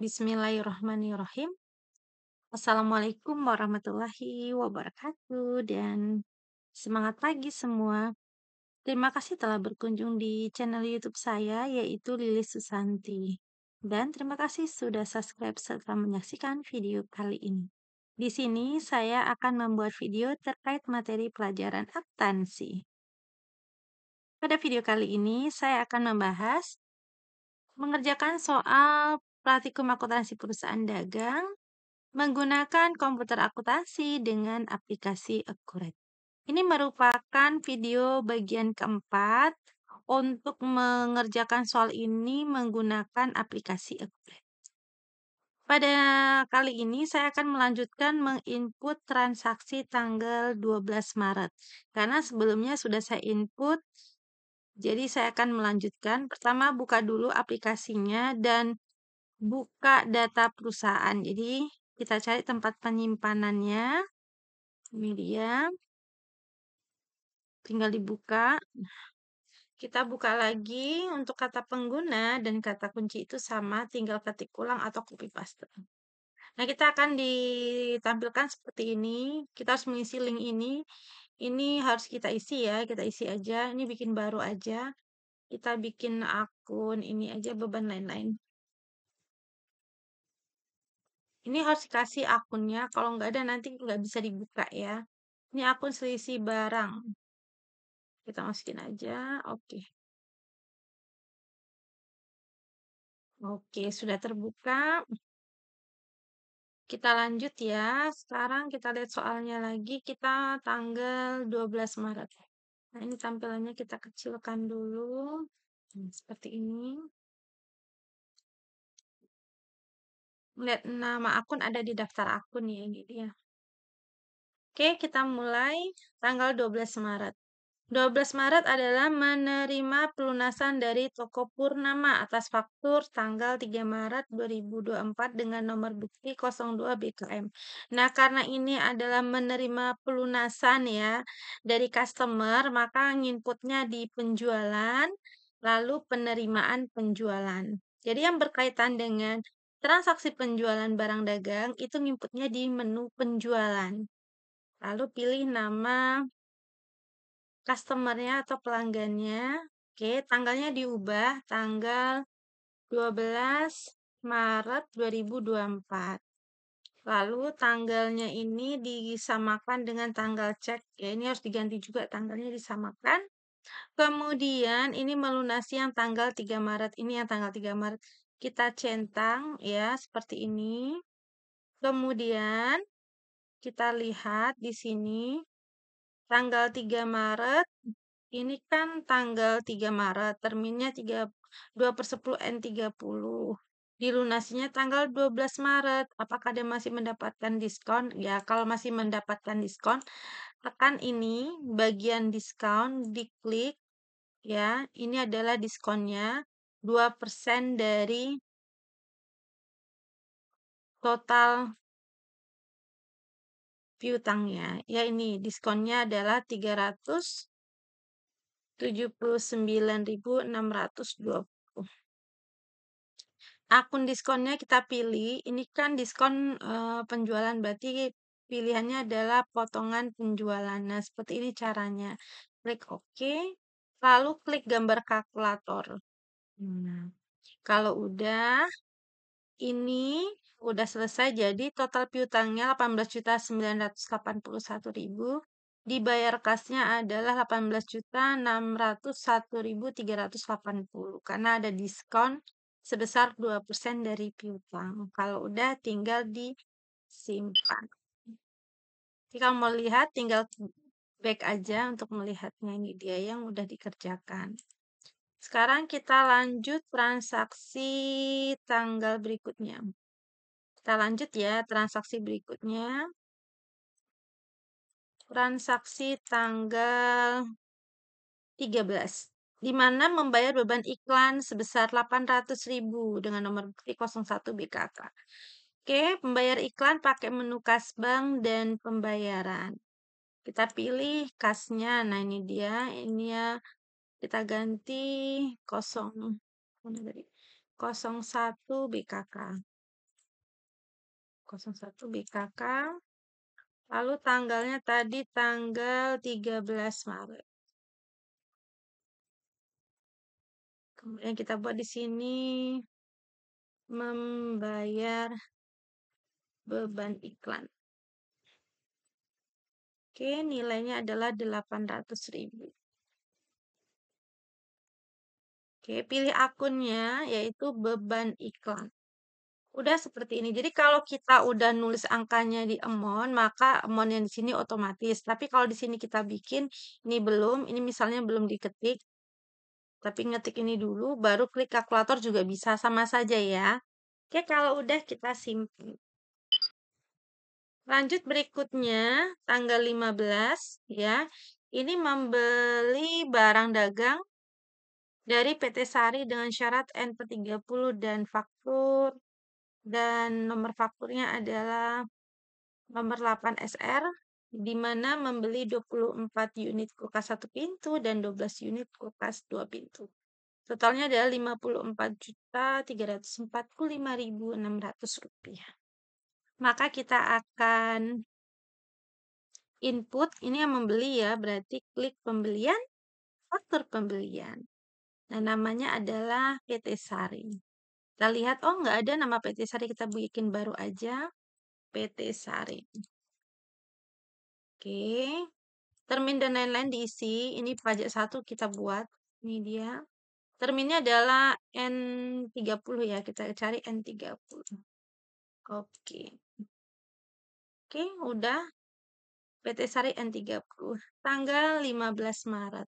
Bismillahirrahmanirrahim. Assalamualaikum warahmatullahi wabarakatuh dan semangat pagi semua. Terima kasih telah berkunjung di channel YouTube saya yaitu Lili Susanti. Dan terima kasih sudah subscribe serta menyaksikan video kali ini. Di sini saya akan membuat video terkait materi pelajaran akuntansi. Pada video kali ini saya akan membahas mengerjakan soal praktikum akuntansi perusahaan dagang menggunakan komputer akuntansi dengan aplikasi Accurate. Ini merupakan video bagian keempat untuk mengerjakan soal ini menggunakan aplikasi Accurate. Pada kali ini saya akan melanjutkan menginput transaksi tanggal 12 Maret. Karena sebelumnya sudah saya input, jadi saya akan melanjutkan. Pertama buka dulu aplikasinya dan buka data perusahaan. Jadi, kita cari tempat penyimpanannya. Ini Tinggal dibuka. Nah, kita buka lagi untuk kata pengguna dan kata kunci itu sama, tinggal ketik ulang atau copy paste. Nah, kita akan ditampilkan seperti ini. Kita harus mengisi link ini. Ini harus kita isi ya, kita isi aja. Ini bikin baru aja. Kita bikin akun ini aja beban lain-lain. Ini harus dikasih akunnya, kalau nggak ada nanti nggak bisa dibuka ya. Ini akun selisih barang. Hmm. Kita masukin aja, oke. Oke, sudah terbuka. Kita lanjut ya. Sekarang kita lihat soalnya lagi. Kita tanggal 12 Maret. Nah, ini tampilannya kita kecilkan dulu. Nah, seperti ini. melihat nama akun ada di daftar akun ya, gitu ya. Oke, kita mulai tanggal 12 Maret. 12 Maret adalah menerima pelunasan dari Toko Purnama atas faktur tanggal 3 Maret 2024 dengan nomor bukti 02 BKM. Nah, karena ini adalah menerima pelunasan ya dari customer, maka nginputnya di penjualan, lalu penerimaan penjualan. Jadi yang berkaitan dengan Transaksi penjualan barang dagang itu ngikutnya di menu penjualan. Lalu pilih nama customernya atau pelanggannya. Oke, tanggalnya diubah tanggal 12 Maret 2024. Lalu tanggalnya ini disamakan dengan tanggal cek. Ya, ini harus diganti juga tanggalnya disamakan. Kemudian ini melunasi yang tanggal 3 Maret. Ini yang tanggal 3 Maret kita centang ya seperti ini. Kemudian kita lihat di sini tanggal 3 Maret. Ini kan tanggal 3 Maret, terminnya 3, 2 per 10 N30. Dilunasinya tanggal 12 Maret. Apakah dia masih mendapatkan diskon? Ya, kalau masih mendapatkan diskon, tekan ini bagian diskon, diklik. Ya, ini adalah diskonnya. 2% dari total piutangnya. Ya ini diskonnya adalah 379.620. Akun diskonnya kita pilih. Ini kan diskon e, penjualan berarti pilihannya adalah potongan penjualan. Nah, seperti ini caranya. Klik OK, lalu klik gambar kalkulator kalau udah, ini udah selesai. Jadi total piutangnya 18.981.000, dibayar kasnya adalah 18.601.380 karena ada diskon sebesar 2% dari piutang. Kalau udah tinggal disimpan. Jika mau lihat tinggal back aja untuk melihatnya ini dia yang udah dikerjakan. Sekarang kita lanjut transaksi tanggal berikutnya. Kita lanjut ya transaksi berikutnya. Transaksi tanggal 13 di mana membayar beban iklan sebesar 800.000 dengan nomor bukti 01 BKK. Oke, pembayar iklan pakai menu kas bank dan pembayaran. Kita pilih kasnya. Nah, ini dia, ini ya kita ganti 0 mana tadi? 01 BKK. 01 BKK. Lalu tanggalnya tadi tanggal 13 Maret. Kemudian kita buat di sini membayar beban iklan. Oke, nilainya adalah 800.000. Oke, pilih akunnya yaitu beban iklan. Udah seperti ini. Jadi kalau kita udah nulis angkanya di amount, maka amount yang di sini otomatis. Tapi kalau di sini kita bikin, ini belum, ini misalnya belum diketik, tapi ngetik ini dulu, baru klik kalkulator juga bisa, sama saja ya. Oke, kalau udah kita simpan. Lanjut berikutnya, tanggal 15, ya. Ini membeli barang dagang dari PT Sari dengan syarat NP30 dan faktur dan nomor fakturnya adalah nomor 8 SR di mana membeli 24 unit kulkas satu pintu dan 12 unit kulkas dua pintu. Totalnya adalah 54.345.600 rupiah. Maka kita akan input, ini yang membeli ya, berarti klik pembelian, faktur pembelian. Nah, namanya adalah PT Sari. Kita lihat, oh nggak ada nama PT Sari, kita bikin baru aja PT Sari. Oke, termin dan lain-lain diisi. Ini pajak satu kita buat. Ini dia. Terminnya adalah N30 ya, kita cari N30. Oke. Oke, udah. PT Sari N30. Tanggal 15 Maret.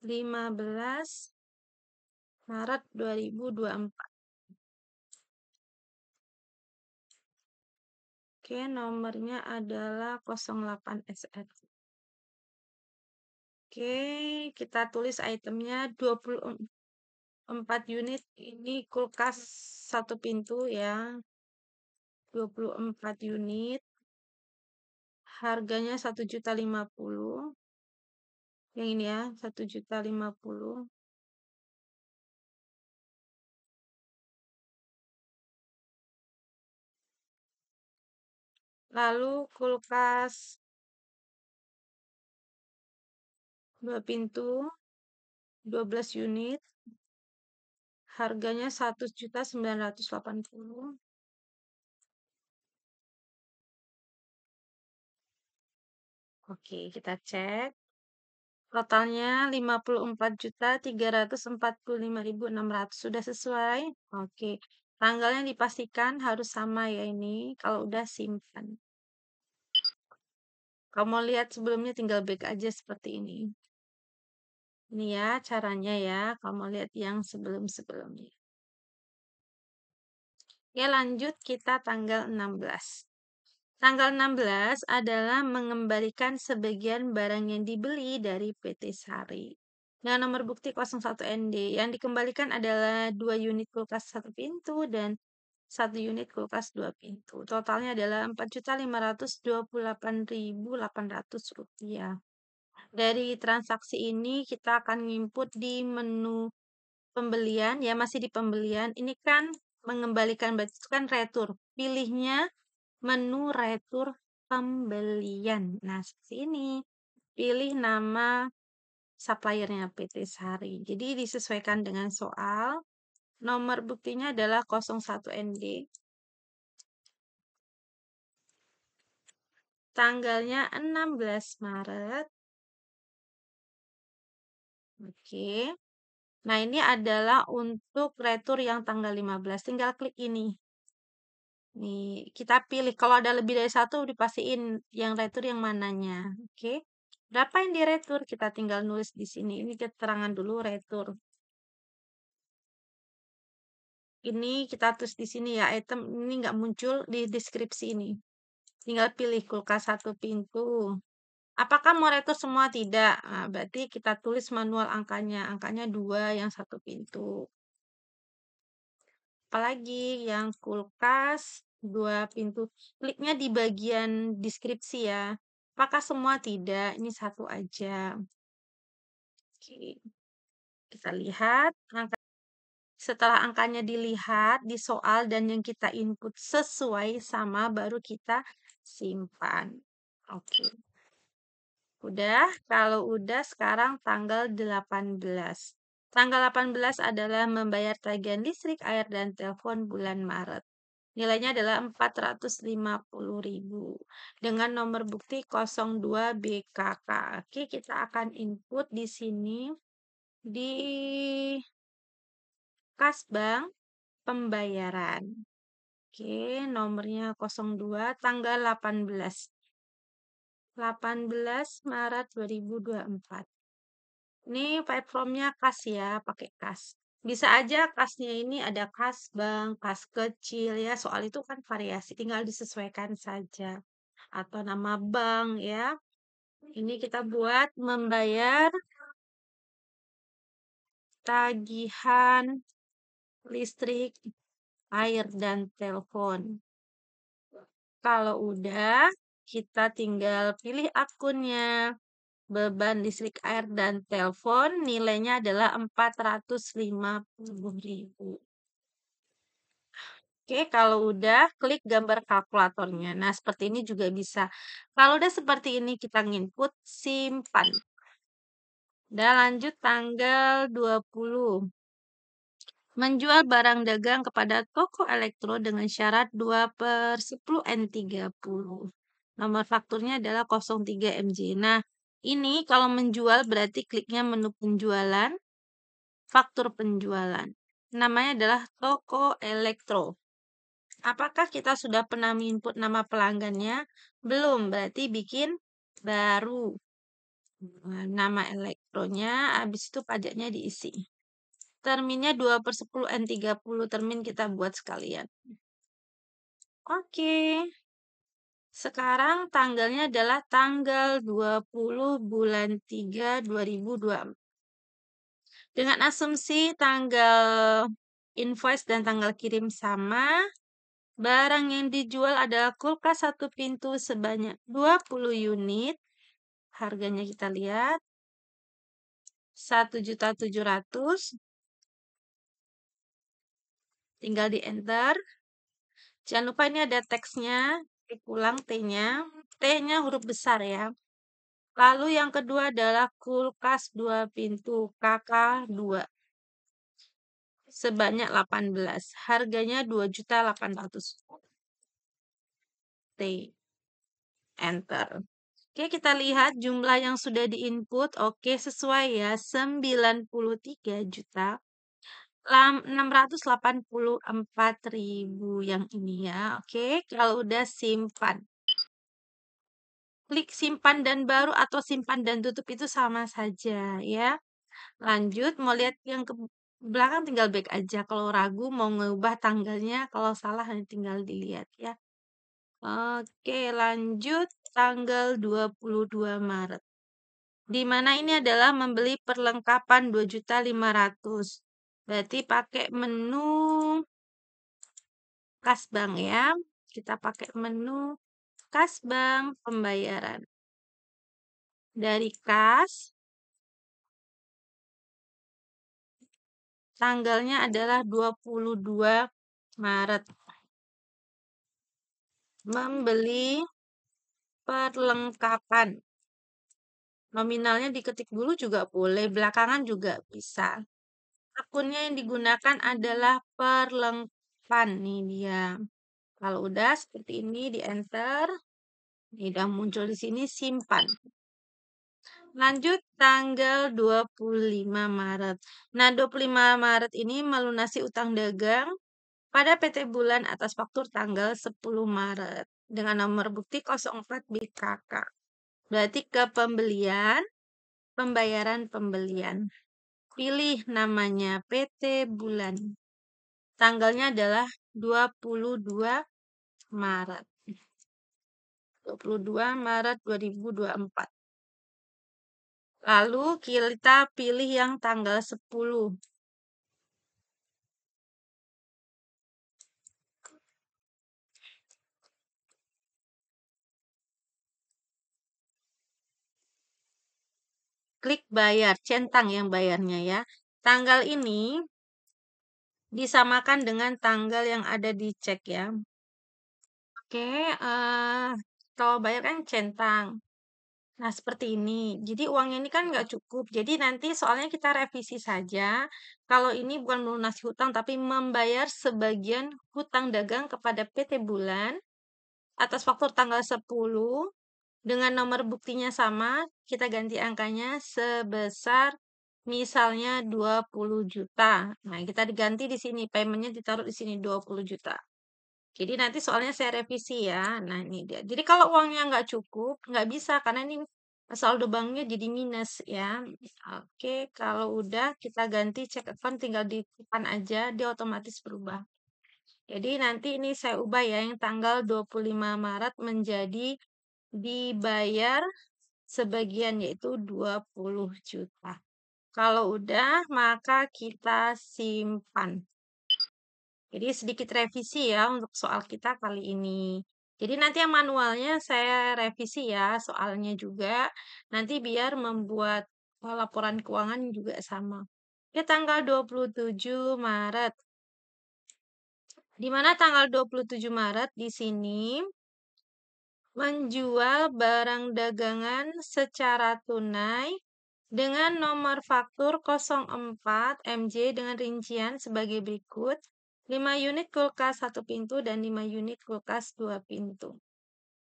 15 Maret 2024. Oke, nomornya adalah 08 SR. Oke, kita tulis itemnya 24 unit. Ini kulkas satu pintu ya. 24 unit. Harganya 1.050 yang ini ya satu juta lima puluh lalu kulkas dua pintu 12 unit harganya satu juta sembilan ratus delapan puluh. Oke, kita cek. Totalnya 54.345.600. Sudah sesuai? Oke. Tanggalnya dipastikan harus sama ya ini. Kalau udah simpan. Kalau mau lihat sebelumnya tinggal back aja seperti ini. Ini ya caranya ya. Kalau mau lihat yang sebelum-sebelumnya. Ya lanjut kita tanggal 16. Tanggal 16 adalah mengembalikan sebagian barang yang dibeli dari PT Sari. Nah, nomor bukti 01ND yang dikembalikan adalah 2 unit kulkas 1 pintu dan 1 unit kulkas 2 pintu. Totalnya adalah Rp4.528.800. Dari transaksi ini kita akan input di menu pembelian, ya masih di pembelian. Ini kan mengembalikan, berarti itu kan retur. Pilihnya Menu retur pembelian. Nah, seperti ini. Pilih nama suppliernya PT Sari. Jadi disesuaikan dengan soal. Nomor buktinya adalah 01ND. Tanggalnya 16 Maret. Oke. Nah, ini adalah untuk retur yang tanggal 15. Tinggal klik ini. Nih, kita pilih. Kalau ada lebih dari satu, dipastiin yang retur yang mananya. Oke. Berapa yang diretur? Kita tinggal nulis di sini. Ini keterangan dulu retur. Ini kita tulis di sini ya. Item ini nggak muncul di deskripsi ini. Tinggal pilih kulkas satu pintu. Apakah mau retur semua? Tidak. Nah, berarti kita tulis manual angkanya. Angkanya dua yang satu pintu apalagi yang kulkas Dua pintu. Kliknya di bagian deskripsi ya. Apakah semua tidak? Ini satu aja. Oke. Kita lihat. Angka. Setelah angkanya dilihat di soal dan yang kita input sesuai sama baru kita simpan. Oke. Udah, kalau udah sekarang tanggal 18. Tanggal 18 adalah membayar tagihan listrik, air, dan telepon bulan Maret. Nilainya adalah 450.000 dengan nomor bukti 02 BKK. Oke, kita akan input di sini di kas bank pembayaran. Oke, nomornya 02 tanggal 18 18 Maret 2024. Ini platformnya kas ya, pakai kas. Bisa aja kasnya ini ada kas bang, kas kecil ya, soal itu kan variasi, tinggal disesuaikan saja. Atau nama bank ya. Ini kita buat membayar tagihan listrik, air, dan telepon. Kalau udah, kita tinggal pilih akunnya beban listrik air dan telepon nilainya adalah 450.000. Oke, kalau udah klik gambar kalkulatornya. Nah, seperti ini juga bisa. Kalau udah seperti ini kita nginput simpan. Dan lanjut tanggal 20. Menjual barang dagang kepada toko elektro dengan syarat 2 per 10 N30. Nomor fakturnya adalah 03 MJ. Nah, ini kalau menjual berarti kliknya menu penjualan, faktur penjualan. Namanya adalah toko elektro. Apakah kita sudah pernah input nama pelanggannya? Belum, berarti bikin baru. Nah, nama elektronya, habis itu pajaknya diisi. Terminnya 2 per 10 N30, termin kita buat sekalian. Oke. Okay. Sekarang tanggalnya adalah tanggal 20 bulan 3 2024. Dengan asumsi tanggal invoice dan tanggal kirim sama, barang yang dijual adalah kulkas satu pintu sebanyak 20 unit. Harganya kita lihat. 1.700 tinggal di enter. Jangan lupa ini ada teksnya, titik ulang T-nya. T-nya huruf besar ya. Lalu yang kedua adalah kulkas 2 pintu KK2 sebanyak 18. Harganya 2.800. T. Enter. Oke, kita lihat jumlah yang sudah diinput. Oke, sesuai ya. 93 juta 684.000 yang ini ya. Oke, kalau udah simpan. Klik simpan dan baru atau simpan dan tutup itu sama saja ya. Lanjut, mau lihat yang ke belakang tinggal back aja. Kalau ragu mau ngubah tanggalnya, kalau salah tinggal dilihat ya. Oke, lanjut tanggal 22 Maret. Di mana ini adalah membeli perlengkapan 2.500 Berarti pakai menu Kasbang ya. Kita pakai menu Kasbang pembayaran. Dari kas tanggalnya adalah 22 Maret. Membeli perlengkapan. Nominalnya diketik dulu juga boleh, belakangan juga bisa. Akunnya yang digunakan adalah perlengkapan nih dia. Kalau udah seperti ini, di enter. Ini udah muncul di sini, simpan. Lanjut tanggal 25 Maret. Nah, 25 Maret ini melunasi utang dagang pada PT Bulan atas faktur tanggal 10 Maret dengan nomor bukti 04 BKK. Berarti ke pembelian, pembayaran pembelian. Pilih namanya PT Bulan. Tanggalnya adalah 22 Maret. 22 Maret 2024. Lalu kita pilih yang tanggal 10. klik bayar, centang yang bayarnya ya. Tanggal ini disamakan dengan tanggal yang ada di cek ya. Oke, uh, kalau bayar kan centang. Nah, seperti ini. Jadi uangnya ini kan nggak cukup. Jadi nanti soalnya kita revisi saja. Kalau ini bukan melunasi hutang, tapi membayar sebagian hutang dagang kepada PT Bulan atas faktur tanggal 10 dengan nomor buktinya sama, kita ganti angkanya sebesar misalnya 20 juta. Nah, kita diganti di sini, paymentnya ditaruh di sini 20 juta. Jadi nanti soalnya saya revisi ya. Nah, ini dia. Jadi kalau uangnya nggak cukup, nggak bisa karena ini saldo banknya jadi minus ya. Oke, kalau udah kita ganti cek account tinggal di depan aja, dia otomatis berubah. Jadi nanti ini saya ubah ya yang tanggal 25 Maret menjadi dibayar sebagian yaitu 20 juta. Kalau udah maka kita simpan. Jadi sedikit revisi ya untuk soal kita kali ini. Jadi nanti yang manualnya saya revisi ya soalnya juga. Nanti biar membuat laporan keuangan juga sama. Oke, ya, tanggal 27 Maret. Di mana tanggal 27 Maret di sini menjual barang dagangan secara tunai dengan nomor faktur 04 MJ dengan rincian sebagai berikut. 5 unit kulkas 1 pintu dan 5 unit kulkas 2 pintu.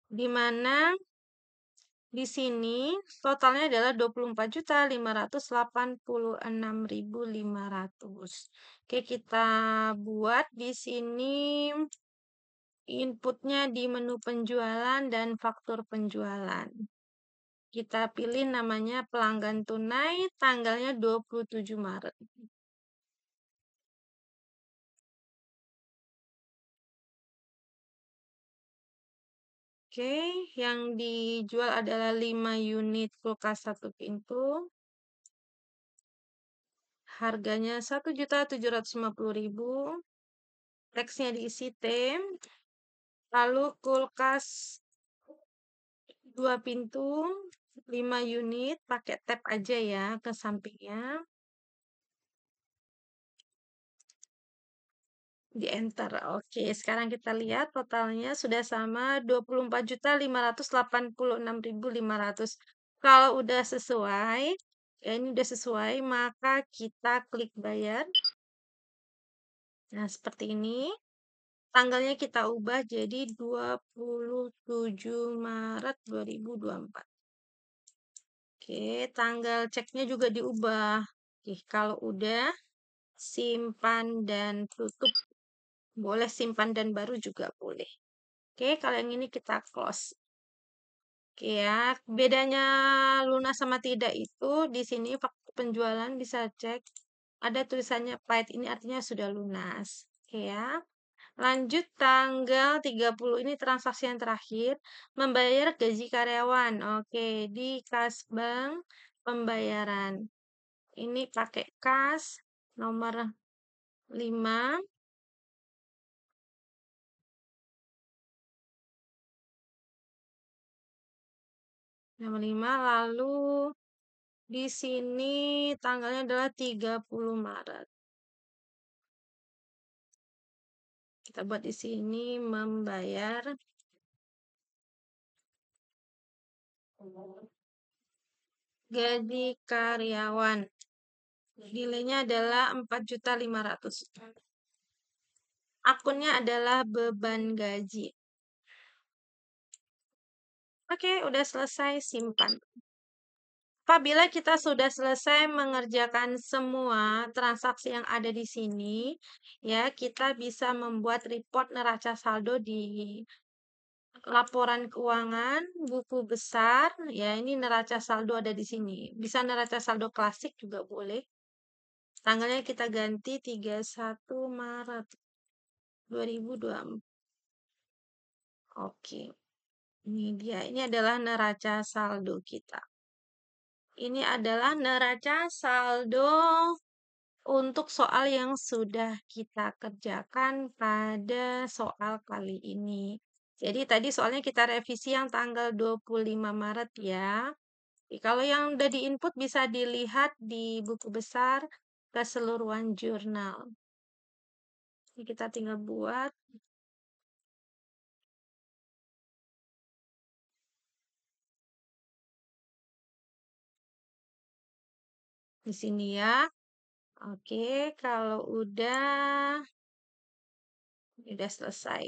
Di mana di sini totalnya adalah 24.586.500. Oke, kita buat di sini inputnya di menu penjualan dan faktur penjualan. Kita pilih namanya pelanggan tunai, tanggalnya 27 Maret. Oke, yang dijual adalah 5 unit kulkas satu pintu. Harganya Rp1.750.000. Teksnya diisi tem lalu kulkas dua pintu 5 unit pakai tab aja ya ke sampingnya di enter. Oke, sekarang kita lihat totalnya sudah sama 24.586.500. Kalau udah sesuai, ya ini udah sesuai, maka kita klik bayar. Nah, seperti ini tanggalnya kita ubah jadi 27 Maret 2024. Oke, tanggal ceknya juga diubah. Oke, kalau udah simpan dan tutup. Boleh simpan dan baru juga boleh. Oke, kalau yang ini kita close. Oke ya, bedanya lunas sama tidak itu di sini waktu penjualan bisa cek ada tulisannya paid ini artinya sudah lunas. Oke ya. Lanjut tanggal 30 ini transaksi yang terakhir, membayar gaji karyawan. Oke, di kas bank pembayaran. Ini pakai kas nomor 5. Nomor 5, lalu di sini tanggalnya adalah 30 Maret. kita buat di sini membayar gaji karyawan. Nilainya adalah 4.500. Akunnya adalah beban gaji. Oke, udah selesai simpan. Apabila kita sudah selesai mengerjakan semua transaksi yang ada di sini, ya, kita bisa membuat report neraca saldo di laporan keuangan, buku besar, ya, ini neraca saldo ada di sini. Bisa neraca saldo klasik juga boleh. Tanggalnya kita ganti 31 Maret 2024. Oke. Ini dia, ini adalah neraca saldo kita. Ini adalah neraca saldo untuk soal yang sudah kita kerjakan pada soal kali ini. Jadi tadi soalnya kita revisi yang tanggal 25 Maret ya. Kalau yang udah diinput bisa dilihat di buku besar keseluruhan jurnal. Ini kita tinggal buat di sini ya. Oke, kalau udah udah selesai.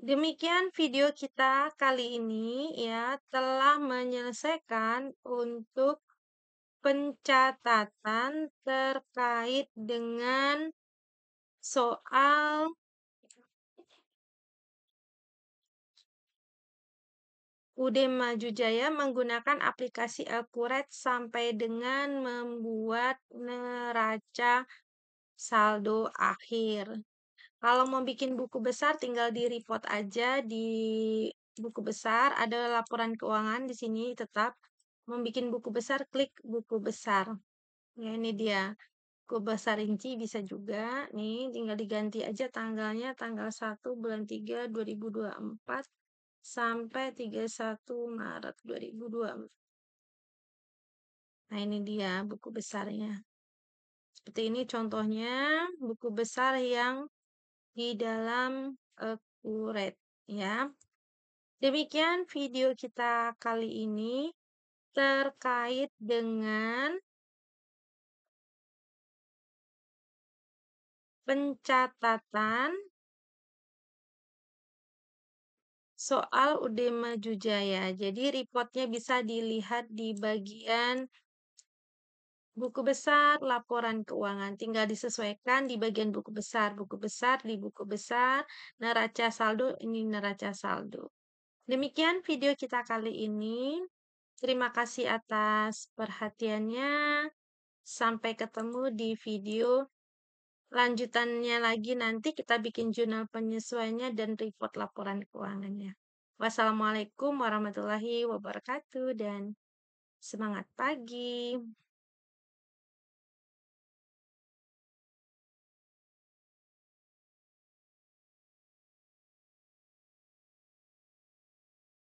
Demikian video kita kali ini ya telah menyelesaikan untuk pencatatan terkait dengan soal UD Maju Jaya menggunakan aplikasi Akurat sampai dengan membuat neraca saldo akhir. Kalau mau bikin buku besar tinggal di report aja di buku besar ada laporan keuangan di sini tetap Membikin buku besar klik buku besar. Ya ini dia buku besar rinci bisa juga nih tinggal diganti aja tanggalnya tanggal 1 bulan 3 2024 sampai 31 Maret 2024. Nah, ini dia buku besarnya. Seperti ini contohnya buku besar yang di dalam akurat, e, ya. Demikian video kita kali ini terkait dengan pencatatan Soal Udema Jujaya. Jadi reportnya bisa dilihat di bagian buku besar laporan keuangan. Tinggal disesuaikan di bagian buku besar, buku besar di buku besar, neraca saldo ini neraca saldo. Demikian video kita kali ini. Terima kasih atas perhatiannya. Sampai ketemu di video lanjutannya lagi nanti kita bikin jurnal penyesuaiannya dan report laporan keuangannya. Wassalamualaikum warahmatullahi wabarakatuh dan semangat pagi.